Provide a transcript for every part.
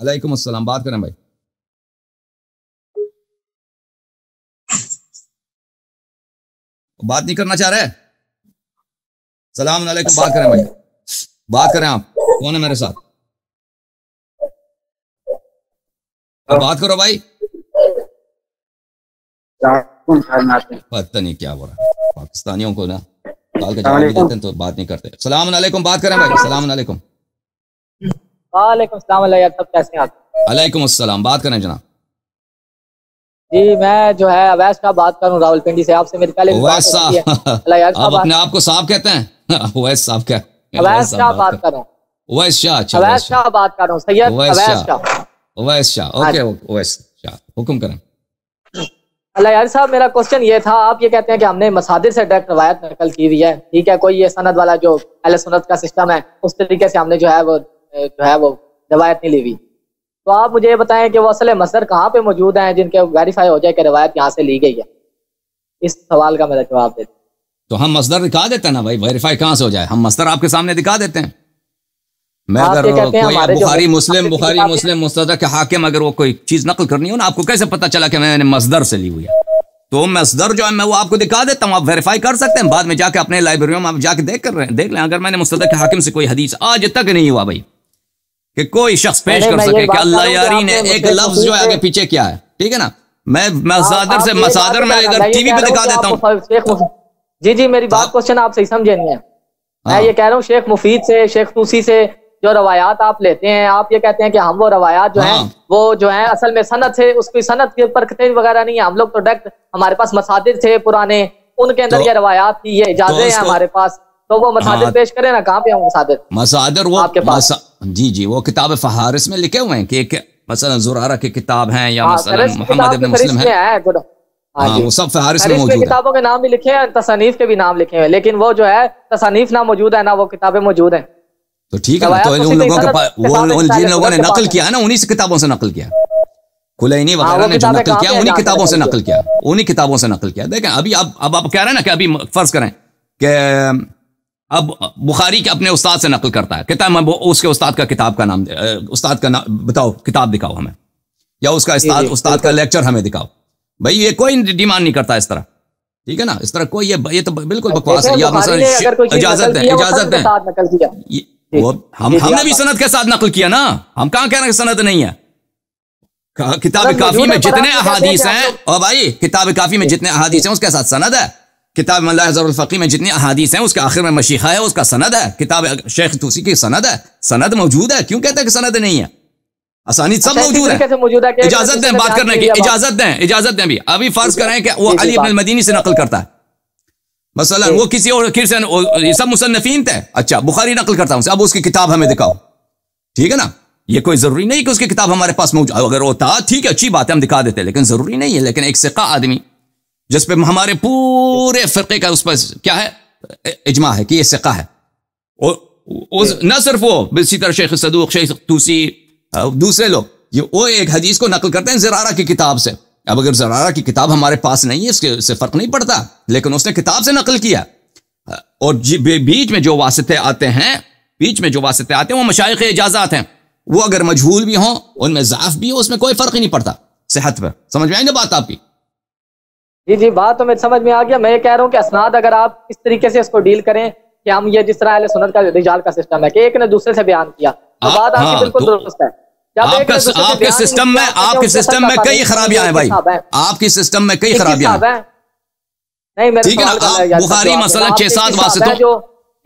वालेकुम अस्सलाम बात करें भाई बात नहीं करना चाह रहे सलाम वालेकुम बात करें भाई बात करें आप कौन है मेरे साथ बात करो भाई पता नहीं क्या हो रहा पाकिस्तानियों को ना के जवाब देते हैं तो बात नहीं करते सलाम वालेकुम बात करें भाई सलाम वालेकुम वालेकुम सब कैसे हैं आप बात करें जनाब जी मैं जो है अवैस अच्छा, बात कर रहा से आपसे पहले अवैस साहब आप अपने आप को साहब कहते हैं अवैस साहब क्या अवैस बात कर रहा अवैस शाह अच्छा अवैस शाह बात कर रहा सैयद अवैस शाह अवैस शाह ओके अवैस हाँ शाह हुक्म करें साहब मेरा क्वेश्चन ये था आप ये कहते हैं कि हमने मसादिर से डायरेक्ट रवायत नकल की हुई है ठीक है कोई ये सनद वाला जो अहल का सिस्टम है उस तरीके से हमने जो है वो जो है वो रवायत नहीं ली हुई तो आप मुझे बताएं कि वो असल मसर कहाँ पे मौजूद हैं जिनके वेरीफाई हो जाए कि रवायत यहाँ से ली गई है इस सवाल का मेरा जवाब देते तो हम मसदर दिखा देते हैं ना भाई वेरीफाई कहाँ से हो जाए हम मसदर आपके सामने दिखा देते हैं मैं अगर कोई बुखारी मुस्लिम बुखारी मुस्लिम मुस्तदा के हाकिम अगर वो कोई चीज़ नकल करनी हो ना आपको कैसे पता चला कि मैंने मसदर से ली हुई है तो मसदर जो है मैं वो आपको दिखा देता हूँ आप वेरीफाई कर सकते हैं बाद में जाके अपने लाइब्रेरियों में आप जाके देख कर रहे हैं देख लें अगर मैंने मुस्तदा के हाकिम से कोई हदीस आज तक नहीं हुआ भाई कि कोई शख्स पेश कर सके कि अल्लाह यारी ने एक लफ्ज तो जो है आगे पीछे क्या है ठीक है ना मैं मसादर से मसादर में अगर टीवी पे दिखा देता हूँ जी जी मेरी बात हाँ। क्वेश्चन आप सही समझे नहीं है मैं हाँ। ये कह रहा हूँ शेख मुफीद से शेख तूसी से जो रवायात आप लेते हैं आप ये कहते हैं कि हम वो रवायात जो हाँ। है वो जो है असल में सनत है उसकी सनत के ऊपर वगैरह नहीं है हम लोग प्रोडक्ट तो हमारे पास मसादिर थे पुराने उनके अंदर तो, ये रवायात थी ये इजाजत तो है हमारे पास तो वो हाँ, पेश करें ना कहाँ पे वो आपके पास जी जी वो किताब फहारिस में लिखे हुए हैं कि एक मसलन जुरारा की किताब है या हाँ, मोहम्मद मुस्लिम है, हाँ, हाँ वो सब फहारिस में मौजूद किताबों के नाम भी लिखे हैं तसानीफ के भी नाम लिखे लेकिन वो जो है तसानीफ ना मौजूद है ना वो किताबें मौजूद है तो ठीक है तो उन लोगों के पास जिन लोगों ने नकल किया है ना उन्हीं से किताबों से नकल किया खुलैनी हाँ, वगैरह ने जो नकल किया उन्हीं किताबों से नकल किया उन्हीं किताबों से नकल किया देखें अभी आप अब आप कह रहे हैं ना कि अभी फर्ज करें कि अब बुखारी के अपने उस्ताद से नकल करता है कहता है मैं उसके उस्ताद का किताब का नाम उस्ताद का नाम बताओ किताब दिखाओ हमें या उसका उस्ताद उस्ताद का लेक्चर हमें दिखाओ भाई ये कोई डिमांड नहीं करता इस तरह ठीक है ना इस तरह कोई ये ये तो बिल्कुल बकवास है इजाजत है इजाजत है वो हम हमने भी सनत के साथ नकल किया ना हम कहा कह रहे हैं सनत नहीं है किताब काफी में तो जितने अहादीस हैं और भाई किताब काफी में जितने अहादीस हैं उसके साथ सनद है किताब मल्लाफ़ी में जितनी अहादीस हैं उसके आखिर में मशीखा है उसका सनद है किताब शेख तूसी की सनद है सनद मौजूद है क्यों कहते हैं कि सनद नहीं है आसानी सब अच्छा, मौजूद है इजाजत दें बात करने की इजाजत दें इजाजत दें भी अभी फर्ज करें कि वो अली अपने मदीनी से नकल करता है मसला वो किसी और से सब मुसनफीन थे अच्छा बुखारी नकल करता हूँ अब उसकी किताब हमें दिखाओ ठीक है ना ये कोई ज़रूरी नहीं कि उसकी किताब हमारे पास मौजूद अगर होता ठीक है अच्छी बात है हम दिखा देते लेकिन ज़रूरी नहीं है लेकिन एक सिक्का आदमी जिस पे हमारे पूरे फिरके का उस पर क्या है इजमा है कि ये सिका है और उस न सिर्फ वो इसी तरह शेख सदूक शेख तूसी दूसरे लोग ये वो एक हदीस को नकल करते हैं जरारा की किताब से अब अगर जरारा की किताब हमारे पास नहीं है इसके उससे फर्क नहीं पड़ता लेकिन उसने किताब से नकल किया और बीच में जो वास्ते आते हैं बीच में जो वास्ते आते हैं वो मशाइ इजाज़ात हैं वो अगर मजहूल भी हों उनमें जाफ भी हो उसमें कोई फर्क ही नहीं पड़ता सेहत पर समझ में आई ना बात आपकी जी जी बात तो मेरे समझ में आ गया मैं ये कह रहा हूँ कि असनाद अगर आप इस तरीके से इसको डील करें कि हम ये जिस तरह अहले सुनत का रिजाल का सिस्टम है कि एक ने दूसरे से बयान किया तो हाँ, बात आपकी हाँ, बिल्कुल तो दुरुस्त है आपका आपके सिस्टम में तो आपके सिस्टम में कई खराबियां हैं भाई आपके सिस्टम में कई खराबियां हैं नहीं मेरे ठीक है ना बुखारी मसला छह सात वासितों जो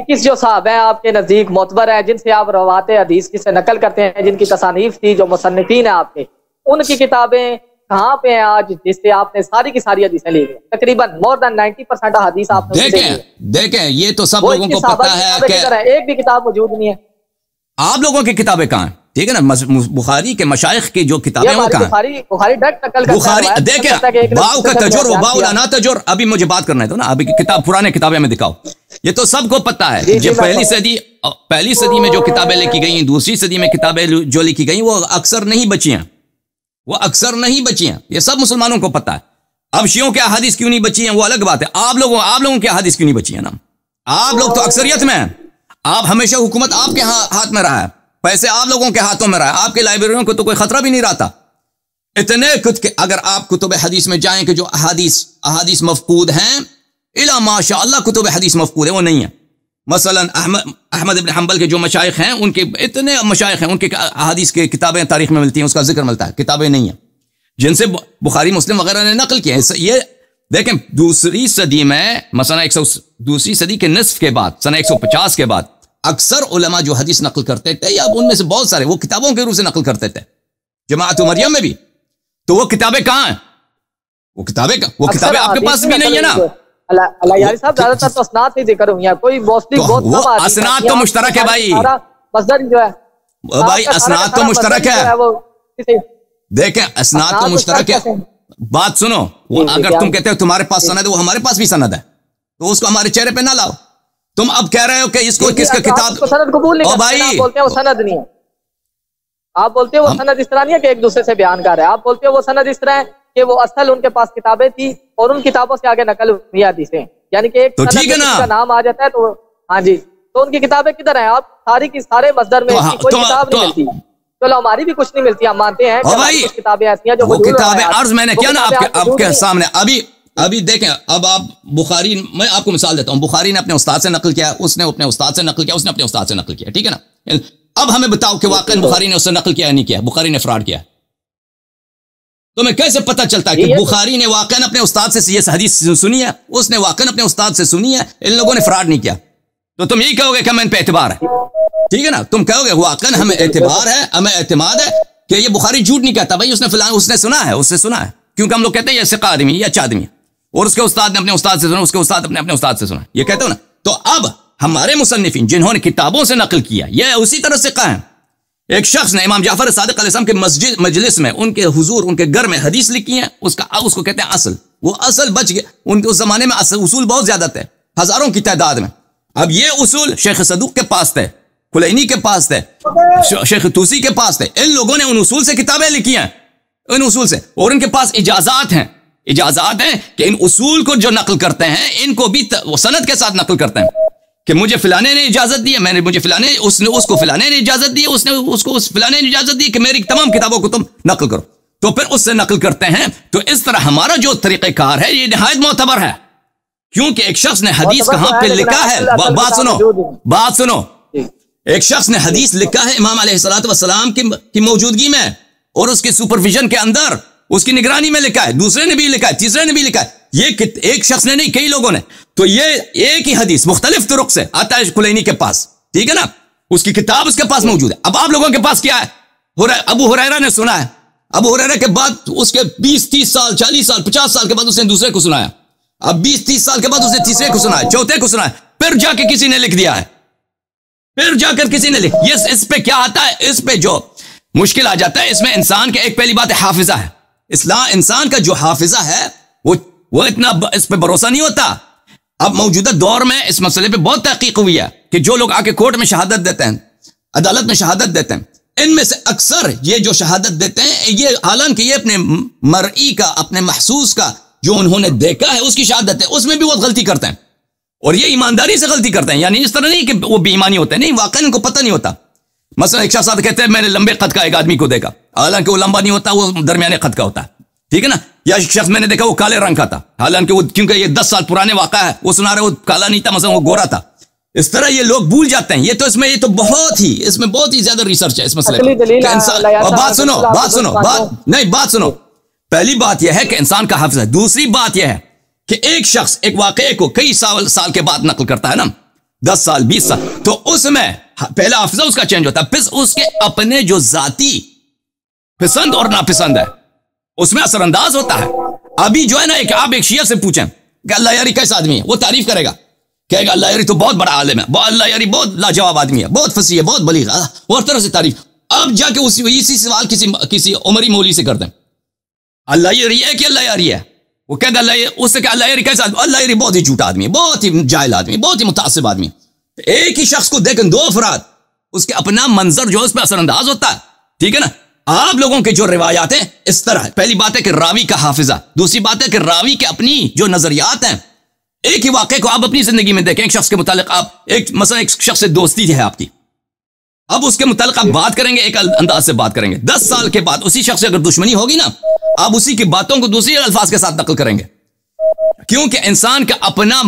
इक्कीस जो साहब हैं आपके नजदीक मोतबर है जिनसे आप रवाते हदीस की से नकल करते हैं जिनकी तसानीफ थी जो मुसनफिन है आपके उनकी किताबें कहाँ पे हैं आज जिससे आपने सारी की सारी हदीसें ली गई तकरीबन मोर देन नाइनटी परसेंट हदीस आपने देखें देखें ये तो सब लोगों को पता है एक भी किताब मौजूद नहीं है आप लोगों की किताबें कहाँ ठीक है ना बुखारी के मशाइ की जो किताबें वो कहाँ बुखारी बुखारी देखे बाव का तजुर बाउला ना तजुर अभी मुझे बात करना है तो ना अभी किताब पुराने किताबें में दिखाओ ये तो सबको पता है जो पहली सदी पहली सदी में जो किताबें लिखी गई दूसरी सदी में किताबें जो लिखी गई वो अक्सर नहीं बची हैं वह अक्सर नहीं बची हैं यह सब मुसलमानों को पता है अब शियों के अहादीस क्यों नहीं बची हैं वो अलग बात है आप लोगों आप लोगों के अहादीस क्यों नहीं बची हैं ना आप लोग तो अक्सरियत में आप हमेशा हुकूमत आपके हाँ, हाथ में रहा है पैसे आप लोगों के हाथों में रहा है आपके लाइब्रेरियों को तो कोई खतरा भी नहीं रहता इतने कुछ के अगर आप कुतुब हदीस में जाएं कि जो अहादीस अहादीस मफकूद हैं इला माशा अल्लाह कुतुब हदीस मफकूद है वो नहीं है मसलन अहमद अहमद इबन हम्बल के जो मशाइ हैं उनके इतने मशाइ हैं उनके अहादीस के किताबें तारीख में मिलती हैं उसका जिक्र मिलता है किताबें नहीं हैं जिनसे बुखारी मुस्लिम वगैरह ने नकल किया है ये देखें दूसरी सदी में मसला एक सौ दूसरी सदी के नस्फ के बाद सना एक सौ पचास के बाद अक्सर उलमा जो हदीस नकल करते थे या उनमें से बहुत सारे वो किताबों के रूप से नकल करते थे जमात उमरिया में भी तो वो किताबें कहाँ हैं वो किताबें वो किताबें आपके पास भी नहीं है ना तो ही कोई तो मुश्तरक है भाई भाई तो मुश्तरक है तो मुश्तरक है बात सुनो अगर तुम कहते हो तुम्हारे पास सनद है वो हमारे पास भी सनद है तो उसको हमारे चेहरे पे ना लाओ तुम अब कह रहे हो कि इसको किसका तो किताब भाई बोलते हैं वो सनद नहीं है आप बोलते हो वो सनद इस तरह नहीं है कि एक दूसरे से बयान कर रहे हैं आप बोलते हो वो सनद इस तरह है कि वो असल उनके पास किताबें थी और उन किताबों से आगे नकल हुई हदीसें यानी कि एक तो ठीक है ना नाम आ जाता है तो हाँ जी तो उनकी किताबें किधर है आप सारी की सारे मजदर में तो, हाँ, कोई तो हाँ, किताब नहीं तो मिलती हाँ। चलो तो हमारी भी कुछ नहीं मिलती हम मानते हैं भाई किताबें ऐसी हैं जो किताबें अर्ज मैंने किया ना आपके आपके सामने अभी अभी देखें अब आप बुखारी मैं आपको मिसाल देता हूं बुखारी ने अपने उस्ताद से नकल किया उसने अपने उस्ताद से नकल किया उसने अपने उस्ताद से नकल किया ठीक है ना अब हमें बताओ कि वाकई बुखारी ने उससे नकल किया नहीं किया बुखारी ने फ्रॉड किया तो मैं कैसे पता चलता है कि तो- बुखारी ने वाकन अपने उस्ताद से ये हदीस सुनी है उसने वाकन अपने उस्ताद से सुनी है इन लोगों ने फ्रॉड नहीं किया तो तुम यही कहोगे कि हमें इन पे एतबार है ठीक है ना तुम कहोगे वाकन हमें एतबार है हमें एतमाद है कि ये बुखारी झूठ नहीं कहता भाई उसने फिलहाल उसने सुना है उससे सुना है क्योंकि हम लोग कहते हैं ये सिका आदमी ये अच्छा आदमी और उसके उस्ताद ने अपने उस्ताद से सुना उसके उस्ताद अपने अपने उस्ताद से सुना ये कहते हो ना तो अब हमारे मुसनफिन जिन्होंने किताबों से नकल किया यह उसी तरह से कहा है एक शख्स ने इमाम जाफर सादिक अलैहिस्सलाम के मस्जिद मजलिस में उनके हुजूर उनके घर में हदीस लिखी है उसका उसको कहते हैं असल वो असल बच गया उनके उस जमाने में असल उसूल बहुत ज्यादा थे हजारों की तादाद में अब ये उसूल शेख सदूक के पास थे खुलैनी के पास थे शेख तूसी के पास थे इन लोगों ने उन उसूल से किताबें लिखी हैं इन उसूल से और इनके पास इजाजत हैं इजाजात हैं कि इन उसूल को जो नकल करते हैं इनको भी सनत के साथ नकल करते हैं कि मुझे फिलाने ने इजाजत दी मैंने मुझे फिलाने उसने उसको फिलाने ने इजाजत दी उसने उसको उस फिलाने ने इजाजत दी कि मेरी तमाम किताबों को तुम नकल करो तो फिर उससे नकल करते हैं तो इस तरह हमारा जो तरीक़ेकार है ये नहायत मोतबर है क्योंकि एक शख्स ने हदीस कहां पे तो लिखा है बात सुनो बात सुनो एक शख्स ने हदीस लिखा है इमाम सलाम की मौजूदगी में और उसके सुपरविजन के अंदर उसकी निगरानी में लिखा है दूसरे ने भी लिखा है तीसरे ने भी लिखा है ये एक शख्स ने नहीं कई लोगों ने तो ये एक ही हदीस मुख्तलिफ तुरुक से आता है कुलैनी के पास ठीक है ना उसकी किताब उसके पास मौजूद है अब आप लोगों के पास क्या है अबू हुरैरा ने सुना है अबू हुरैरा के बाद उसके 20 30 साल 40 साल 50 साल के बाद उसने दूसरे को सुनाया अब 20 30 साल के बाद उसने तीसरे को सुनाया चौथे को सुनाया फिर जाके किसी ने लिख दिया है फिर जाकर किसी ने लिख यस इस पे क्या आता है इस पे जो मुश्किल आ जाता है इसमें इंसान के एक पहली बात है हाफिजा है इस्लाम इंसान का जो हाफिजा है वो वो इतना इस पे भरोसा नहीं होता अब मौजूदा दौर में इस मसले पर बहुत तहकीक हुई है कि जो लोग आके कोर्ट में शहादत देते हैं अदालत में शहादत देते हैं इनमें से अक्सर ये जो शहादत देते हैं ये हालांकि ये अपने मरई का अपने महसूस का जो उन्होंने देखा है उसकी शहादत है उसमें भी वो गलती करते हैं और ये ईमानदारी से गलती करते हैं यानी इस तरह नहीं कि वो बेईमानी होते हैं नहीं वाकई इनको पता नहीं होता मसला एक साहब कहते हैं मैंने लंबे खत का एक आदमी को देखा हालांकि वो लंबा नहीं होता वो दरमियाने खत का होता है ठीक है ना या शख्स मैंने देखा वो काले रंग का था हालांकि वो क्योंकि ये दस साल पुराने वाका है वो सुना रहे वो काला नहीं था मसा वो गोरा था इस तरह ये लोग भूल जाते हैं ये तो इसमें ये तो बहुत ही इसमें बहुत ही ज्यादा रिसर्च है इस मसले और बात सुनो बात सुनो बात नहीं बात सुनो पहली बात यह है कि इंसान का हफ्ज है दूसरी बात यह है कि एक शख्स एक वाकई को कई साल साल के बाद नकल करता है ना दस साल बीस साल तो उसमें पहला हफ्जा उसका चेंज होता है फिर उसके अपने जो जाति पसंद और नापसंद है उसमें असरअंदाज होता है अभी जो है ना एक आप एक शेयर से पूछे अल्लाह यारी कैसा आदमी है वो तारीफ करेगा कहेगा अल्लाह यारी तो बहुत बड़ा आलम है अल्लाह यारी बहुत लाजवाब आदमी है बहुत फसी है बहुत बली और तरह से तारीफ अब जाके उसी इसी सवाल किसी किसी उमरी मोली से कर दे अल्लाह यारी है कि अल्लाह यारी है वो कहते अल्लाह उससे कहा अल्लाह यारी कैसा आदमी अल्लाह यारी बहुत ही झूठा आदमी है बहुत ही जायल आदमी बहुत ही मुतासिब आदमी तो एक ही शख्स को देखें दो अफराद उसके अपना मंजर जो है उस पर असरअंदाज होता है ठीक है ना आप लोगों के जो रिवायात हैं इस तरह है पहली बात है कि रावी का हाफिजा दूसरी बात है कि रावी के अपनी जो नजरियात हैं एक ही वाक्य को आप अपनी जिंदगी में देखें एक शख्स के मुतालिक आप एक मसला एक शख्स से दोस्ती है आपकी अब उसके मुतालिक आप बात करेंगे एक अंदाज से बात करेंगे दस साल के बाद उसी शख्स से अगर दुश्मनी होगी ना आप उसी की बातों को दूसरे अल्फाज के साथ नकल करेंगे क्योंकि इंसान का अपना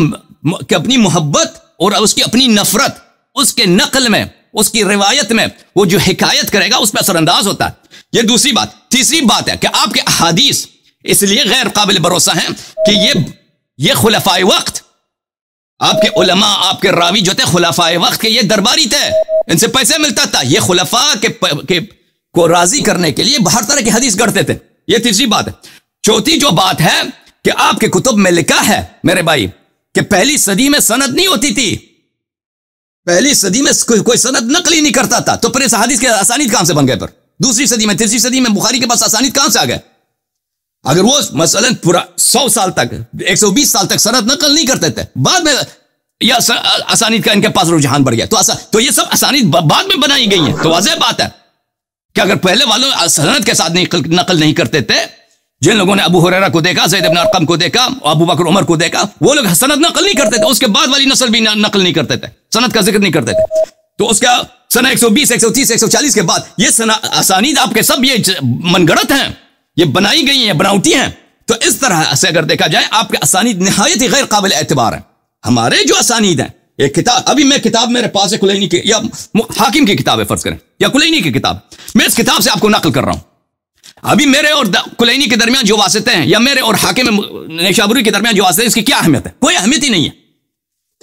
अपनी मोहब्बत और उसकी अपनी नफरत उसके नकल में उसकी रिवायत में वो जो हिकायत करेगा उस पर असरअंदाज होता है ये दूसरी बात तीसरी बात है कि आपके अहादीस इसलिए गैर काबिल भरोसा है कि ये ये खुलाफा वक्त आपके उलमा आपके रावी जो थे खुलाफा वक्त के ये दरबारी थे इनसे पैसे मिलता था ये खुलाफा के, के को राजी करने के लिए हर तरह की हदीस गढ़ते थे ये तीसरी बात है चौथी जो बात है कि आपके कुतुब में लिखा है मेरे भाई कि पहली सदी में सनत नहीं होती थी पहली सदी में कोई, कोई सनद नकल ही नहीं करता था तो प्रेस के आसानी कहां से बन गए पर दूसरी सदी में तीसरी सदी में बुखारी के पास आसानी कहां से आ गए अगर वो मसलन पूरा सौ साल तक एक सौ बीस साल तक सनद नकल नहीं करते थे बाद में या आसानी का इनके पास रुझान बढ़ गया तो आसा, तो ये सब आसानी बाद में बनाई गई है तो वाजह बात है कि अगर पहले वालों सनद के साथ नहीं नकल नहीं करते थे जिन लोगों ने अबू हुररा को देखा जैद अरकम को देखा अबू बकर उमर को देखा वो लोग सनद नकल नहीं करते थे उसके बाद वाली नस्ल भी नकल नहीं करते थे सनत का जिक्र नहीं करते थे तो उसका सना 120, 130, 140 के बाद ये सना आसानी आपके सब ये मनगढ़त हैं ये बनाई गई हैं बनावटी हैं तो इस तरह से अगर देखा जाए आपके आसानी नहायत ही गैर काबिल एतबार हैं हमारे जो आसानीद हैं एक किताब अभी मैं किताब मेरे पास है कुलैनी की या हाकिम की किताब है फर्ज करें या कुलैनी की किताब मैं इस किताब से आपको नकल कर रहा हूं अभी मेरे और कुलैनी के दरमियान जो वास्ते हैं या मेरे और हाकिम नेशाबुरी के दरमियान जो वास्ते हैं इसकी क्या अहमियत है कोई अहमियत ही नहीं है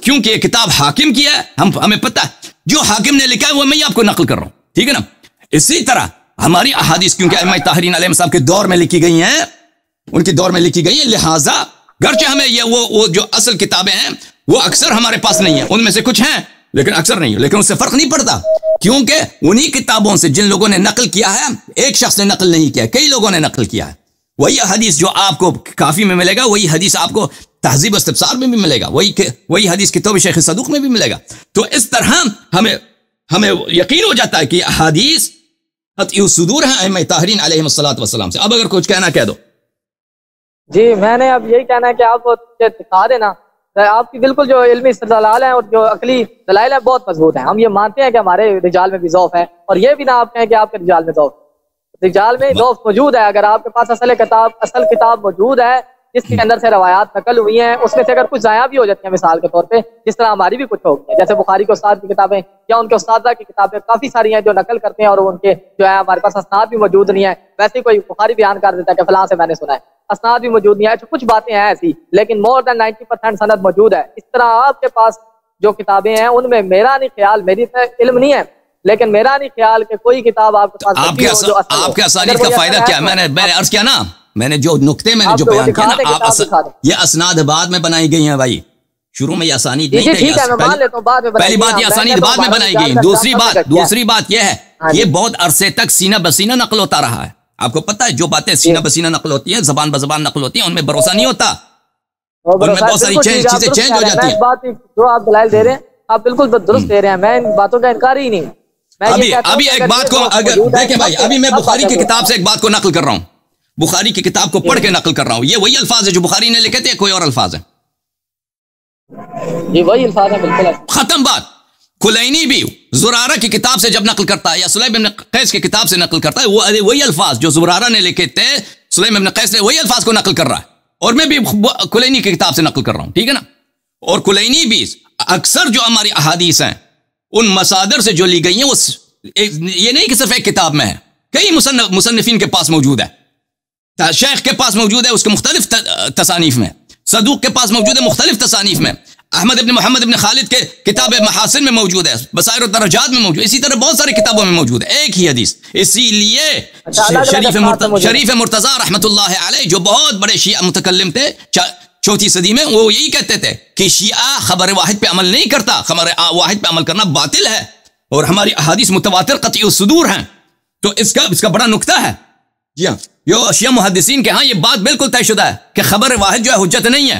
क्योंकि ये किताब हाकिम की है हम हमें पता है जो हाकिम ने लिखा है वो मैं आपको नकल कर रहा हूं ठीक है ना इसी तरह हमारी अहादीस क्योंकि ताहरीन आलम साहब के दौर में लिखी गई हैं उनके दौर में लिखी गई है लिहाजा गर्चे हमें ये वो वो जो असल किताबें हैं वो अक्सर हमारे पास नहीं है उनमें से कुछ हैं लेकिन अक्सर नहीं है लेकिन उससे फर्क नहीं पड़ता क्योंकि उन्हीं किताबों से जिन लोगों ने नकल किया है एक शख्स ने नकल नहीं किया कई लोगों ने नकल किया है वही हदीस जो आपको काफी में मिलेगा वही हदीस आपको तहजीब इस्तफसार में भी मिलेगा वही वही हदीस किताब शेख सदूक में भी मिलेगा तो इस तरह हमें हमें यकीन हो जाता है कि हदीस सुदूर है अहम ताहरीन वसलाम से अब अगर कुछ कहना कह दो जी मैंने अब यही कहना है कि आप दिखा देना तो आपकी बिल्कुल जो इल्मी दलाल हैं और जो अकली दलाइल है बहुत मजबूत हैं हम ये मानते हैं कि हमारे रिजाल में भी जौफ है और ये भी ना आप कहें कि आपके रिजाल में जौफ रिजाल में जौफ मौजूद है अगर आपके पास असल किताब असल किताब मौजूद है जिसके अंदर से रवायात नकल हुई हैं उसमें से अगर कुछ जया भी हो जाती है मिसाल के तौर पर जिस तरह हमारी भी कुछ हो गई है जैसे बुखारी के उस्ताद की किताबें या उनके उस्तादा की किताबें काफ़ी सारी हैं जो नकल करते हैं और उनके जो है हमारे पास असनाद भी मौजूद नहीं है वैसे कोई बुखारी बयान कर देता है कि फलां से मैंने सुना है असनाद भी मौजूद नहीं है कुछ बातें हैं ऐसी लेकिन मोर देन नाइन्टी परसेंट सनद मौजूद है इस तरह आपके पास जो किताबें हैं उनमें मेरा नहीं ख्याल मेरी इतना तो इल्म नहीं है लेकिन मेरा नहीं ख्याल कि कोई किताब आपके पास आपके आपके का फायदा क्या तो मैंने मैंने अर्ज किया ना मैंने जो नुकते मैंने जो बयान किया ना आप अस, ये असनाद बाद में बनाई गई हैं भाई शुरू में ये आसानी नहीं थी पहली बात ये आसानी बाद में बनाई गई दूसरी बात दूसरी बात यह है हाँ ये बहुत अरसे तक सीना बसीना नकल होता रहा है आपको पता है जो बातें सीना बसीना नकल होती है जबान बजबान नकल होती है उनमें भरोसा नहीं होता बहुत सारी चीजें चेंज हो जाती है जो आप दलाल दे रहे हैं आप बिल्कुल दुरुस्त दे रहे हैं मैं इन बातों का इनकार ही नहीं अभी अभी एक बात को अगर देखें तो भाई अभी मैं बुखारी की किताब से एक बात को नकल कर रहा हूँ बुखारी की किताब को पढ़ के हम्म। नकल कर रहा हूँ ये वही अल्फाज है जो बुखारी ने लिखे थे कोई और अल्फाज है ये वही अल्फाज है बिल्कुल खत्म बात खुलैनी भी जुरारा की किताब से जब नकल करता है या सुलेम इब्न कैस की किताब से नकल करता है वो अरे वही अल्फाज जो जुरारा ने लिखे थे सुलेम इब्न कैस ने वही अल्फाज को नकल कर रहा है और मैं भी कुलैनी की किताब से नकल कर रहा हूँ ठीक है ना और कुलैनी भी अक्सर जो हमारी अहादीस हैं उन मसादर से जो ली गई हैं वो ये नहीं कि सिर्फ एक किताब में है कई मुसन्नफिन के पास मौजूद है शेख के पास मौजूद है उसके मुख्तलिफ तसानीफ में सदूक के पास मौजूद है मुख्तलिफ तसानीफ में अहमद इबन मोहम्मद इबन खालिद के किताब महासिन में मौजूद है बसायर दरजात में मौजूद इसी तरह बहुत सारी किताबों में मौजूद है एक ही हदीस इसीलिए शरीफ शरीफ मुर्तज़ा रहमत जो बहुत बड़े शिया मुतकलम थे चौथी सदी में वो यही कहते थे कि शिया खबर वाहिद पे अमल नहीं करता खबर वाहिद पे अमल करना बातिल है और हमारी अहादीस मुतवातिर कती सदूर हैं तो इसका इसका बड़ा नुकता है जी हाँ यो अशिया मुहदसिन के हाँ ये बात बिल्कुल तयशुदा है कि खबर वाहिद जो है हजत नहीं है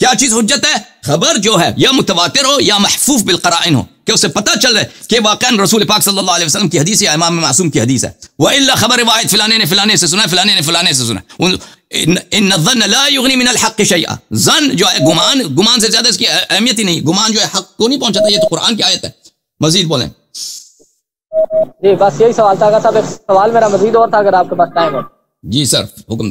क्या चीज हजत है खबर जो है या मुतवातिर हो या महफूफ बिलकराइन हो कि उसे पता चल रहा है कि वाकई रसूल पाक सल्लल्लाहु अलैहि वसल्लम की हदीस या इमाम मासूम की हदीस है वह खबर वाहिद फिलाने ने फिलाने से सुना फिलाने ने फिलाने से सुना हक जन जो है गुमान गुमान से ज्यादा इसकी अहमियत ही नहीं गुमान जो है हक को नहीं पहुंचाता ये तो कुरान की आयत है मजीद बोले जी बस यही सवाल था अगर साहब एक सवाल मेरा मजीद और था अगर आपके पास टाइम है जी सर हुक्म